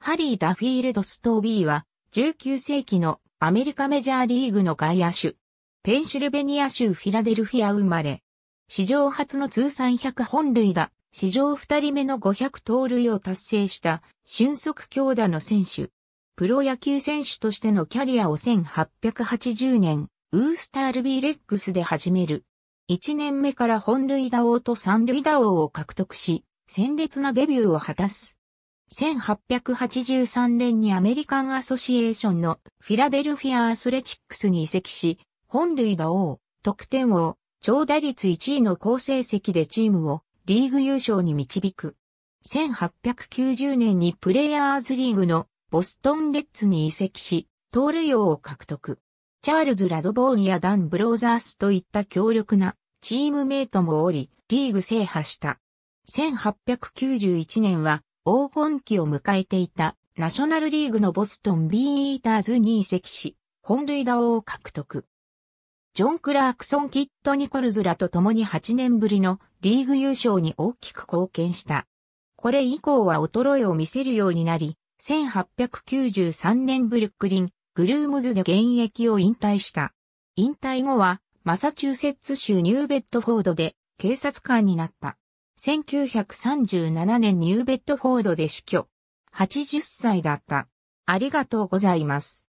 ハリー・ダフィールド・ストービーは、19世紀のアメリカメジャーリーグの外野手、ペンシルベニア州フィラデルフィア生まれ、史上初の通算100本塁打、史上2人目の500盗塁を達成した、俊足強打の選手。プロ野球選手としてのキャリアを1880年、ウースタールビーレックスで始める。1年目から本塁打王と三塁打王を獲得し、鮮烈なデビューを果たす。1883年にアメリカンアソシエーションのフィラデルフィアアスレチックスに移籍し、本塁打王、得点王、長打率1位の好成績でチームをリーグ優勝に導く。1890年にプレイヤーズリーグのボストンレッツに移籍し、盗塁王を獲得。チャールズ・ラドボーニやダン・ブローザースといった強力なチームメイトもおり、リーグ制覇した。1891年は黄金期を迎えていたナショナルリーグのボストンビーンイーターズに移籍し、本塁打王を獲得。ジョン・クラークソン・キッド・ニコルズらと共に8年ぶりのリーグ優勝に大きく貢献した。これ以降は衰えを見せるようになり、1893年ブルックリン、グルームズで現役を引退した。引退後は、マサチューセッツ州ニューベッドフォードで警察官になった。1937年ニューベッドフォードで死去。80歳だった。ありがとうございます。